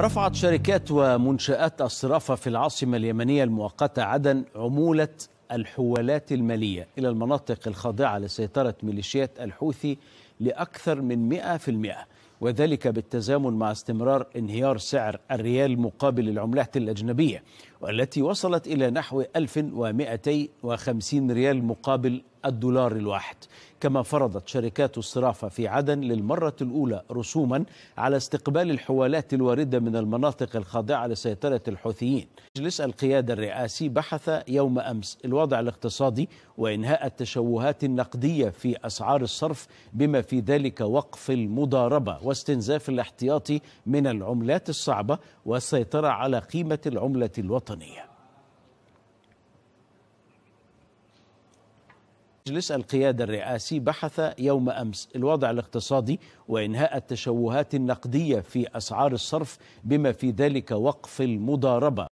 رفعت شركات ومنشآت الصرافة في العاصمة اليمنية المؤقتة عدن عمولة الحوالات المالية إلى المناطق الخاضعة لسيطرة ميليشيات الحوثي لأكثر من 100% وذلك بالتزامن مع استمرار انهيار سعر الريال مقابل العملات الأجنبية والتي وصلت إلى نحو 1250 ريال مقابل الدولار الواحد كما فرضت شركات الصرافة في عدن للمرة الأولى رسوما على استقبال الحوالات الواردة من المناطق الخاضعة لسيطرة الحوثيين مجلس القيادة الرئاسي بحث يوم أمس الوضع الاقتصادي وإنهاء التشوهات النقدية في أسعار الصرف بما في ذلك وقف المضاربة واستنزاف الاحتياطي من العملات الصعبة والسيطرة على قيمة العملة الوطنية مجلس القيادة الرئاسي بحث يوم أمس الوضع الاقتصادي وإنهاء التشوهات النقدية في أسعار الصرف بما في ذلك وقف المضاربة